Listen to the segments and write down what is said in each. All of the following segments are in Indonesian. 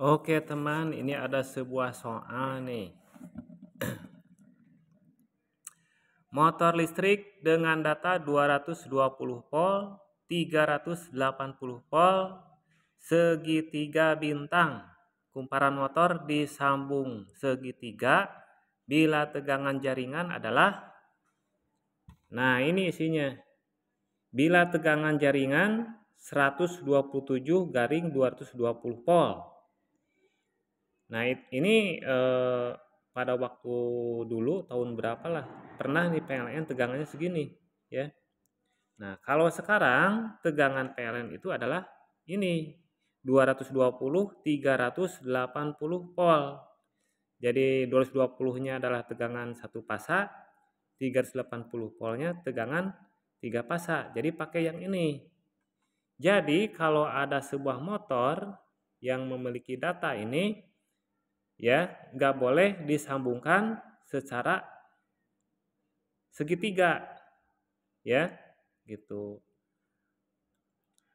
Oke teman, ini ada sebuah soal nih. Motor listrik dengan data 220 volt, 380 volt, segitiga bintang. Kumparan motor disambung segitiga bila tegangan jaringan adalah Nah, ini isinya. Bila tegangan jaringan 127 garing 220 volt Nah ini eh, pada waktu dulu tahun berapa lah pernah di PLN tegangannya segini ya. Nah kalau sekarang tegangan PLN itu adalah ini 220 380 volt. Jadi 220-nya adalah tegangan satu pasa, 380 volt-nya tegangan tiga pasa. Jadi pakai yang ini. Jadi kalau ada sebuah motor yang memiliki data ini ya nggak boleh disambungkan secara segitiga ya gitu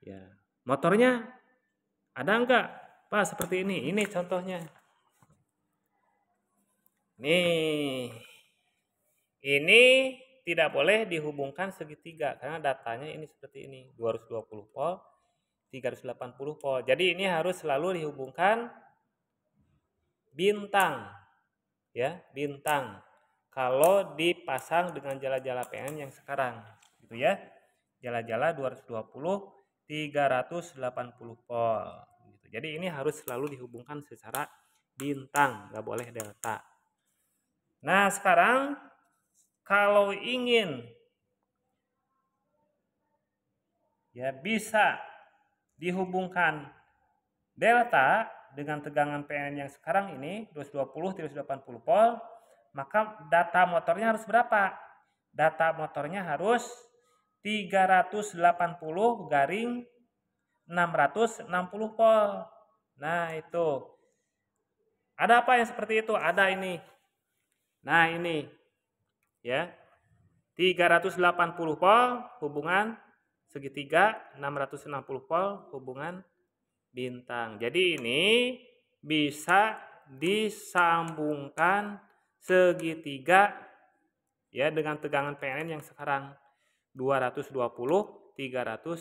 ya motornya ada enggak pak seperti ini ini contohnya nih ini tidak boleh dihubungkan segitiga karena datanya ini seperti ini 220 volt 380 volt jadi ini harus selalu dihubungkan bintang ya bintang kalau dipasang dengan jala-jala PN yang sekarang gitu ya jala-jala 220 380 volt gitu. jadi ini harus selalu dihubungkan secara bintang nggak boleh delta nah sekarang kalau ingin ya bisa dihubungkan delta dengan tegangan PN yang sekarang ini 220 380 volt, maka data motornya harus berapa? Data motornya harus 380 garing 660 volt. Nah, itu. Ada apa yang seperti itu? Ada ini. Nah, ini. Ya. 380 volt hubungan segitiga, 660 volt hubungan bintang. Jadi ini bisa disambungkan segitiga ya dengan tegangan PLN yang sekarang 220 380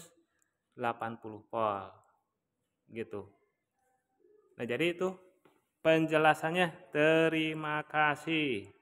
volt gitu. Nah, jadi itu penjelasannya. Terima kasih.